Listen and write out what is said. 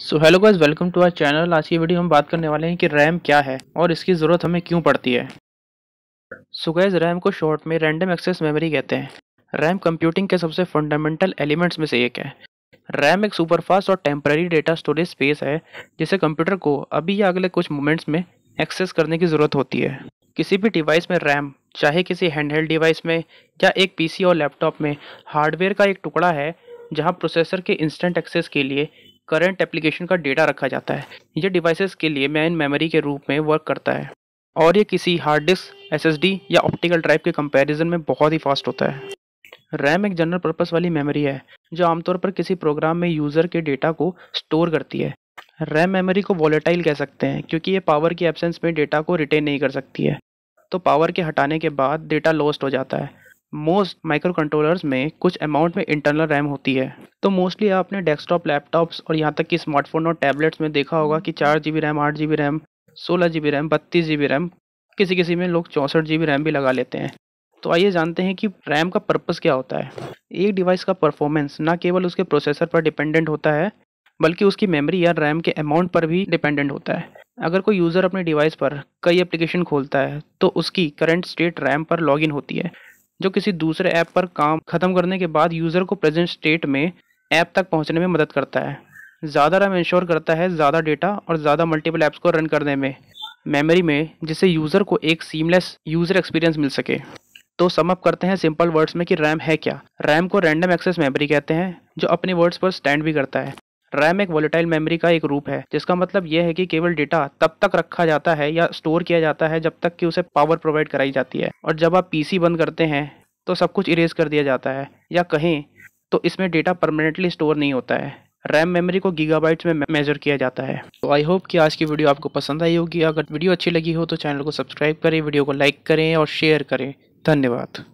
so hello guys welcome to our channel आज की video हम बात करने वाले हैं कि रैम क्या है और इसकी ज़रूरत हमें क्यों पड़ती है सो so गाइस रैम को शॉर्ट में रैंडम एक्सेस मेमोरी कहते हैं रैम कंप्यूटिंग के सबसे फंडामेंटल एलिमेंट्स में से एक है रैम एक सुपरफास्ट और टेम्प्रेरी डेटा स्टोरेज स्पेस है जिसे कंप्यूटर को अभी या अगले कुछ मोमेंट्स में एक्सेस करने की ज़रूरत होती है किसी भी डिवाइस में रैम चाहे किसी हैंडहेल्ड डिवाइस में या एक पीसी और लैपटॉप में हार्डवेयर का एक टुकड़ा है जहां प्रोसेसर के इंस्टेंट एक्सेस के लिए करंट एप्लीकेशन का डेटा रखा जाता है ये डिवाइसेस के लिए मैन मेमोरी के रूप में वर्क करता है और ये किसी हार्ड डिस्क एस या ऑप्टिकल ड्राइव के कंपैरिजन में बहुत ही फास्ट होता है रैम एक जनरल पर्पस वाली मेमोरी है जो आमतौर पर किसी प्रोग्राम में यूज़र के डेटा को स्टोर करती है रैम मेमोरी को वॉलेटाइल कह सकते हैं क्योंकि ये पावर की एबसेंस में डेटा को रिटेन नहीं कर सकती है तो पावर के हटाने के बाद डेटा लॉस्ट हो जाता है मोस्ट माइक्रो कंट्रोलर्स में कुछ अमाउंट में इंटरनल रैम होती है तो मोस्टली आपने डेस्कटॉप लैपटॉप्स और यहाँ तक कि स्मार्टफोन और टैबलेट्स में देखा होगा कि चार जी बी रैम आठ जी बी रैम सोलह जी बी रैम बत्तीस जी बी रैम किसी किसी में लोग चौंसठ जी बी रैम भी लगा लेते हैं तो आइए जानते हैं कि रैम का पर्पस क्या होता है एक डिवाइस का परफॉर्मेंस ना केवल उसके प्रोसेसर पर डिपेंडेंट होता है बल्कि उसकी मेमोरी या रैम के अमाउंट पर भी डिपेंडेंट होता है अगर कोई यूज़र अपने डिवाइस पर कई एप्लीकेशन खोलता है तो उसकी करंट स्टेट रैम पर लॉगिन होती है जो किसी दूसरे ऐप पर काम खत्म करने के बाद यूज़र को प्रेजेंट स्टेट में ऐप तक पहुंचने में मदद करता है ज़्यादा रैम इंश्योर करता है ज़्यादा डेटा और ज़्यादा मल्टीपल ऐप्स को रन करने में मेमोरी में जिससे यूज़र को एक सीमलेस यूज़र एक्सपीरियंस मिल सके तो सम अप करते हैं सिंपल वर्ड्स में कि रैम है क्या रैम को रैंडम एक्सेस मेमोरी कहते हैं जो अपने वर्ड्स पर स्टैंड भी करता है रैम एक वॉलेटाइल मेमोरी का एक रूप है जिसका मतलब यह है कि केवल डेटा तब तक रखा जाता है या स्टोर किया जाता है जब तक कि उसे पावर प्रोवाइड कराई जाती है और जब आप पीसी बंद करते हैं तो सब कुछ इरेज कर दिया जाता है या कहें तो इसमें डेटा परमानेंटली स्टोर नहीं होता है रैम मेमोरी को गीगाबाइट्स में मेजर किया जाता है तो आई होप कि आज की वीडियो आपको पसंद आई होगी अगर वीडियो अच्छी लगी हो तो चैनल को सब्सक्राइब करें वीडियो को लाइक करें और शेयर करें धन्यवाद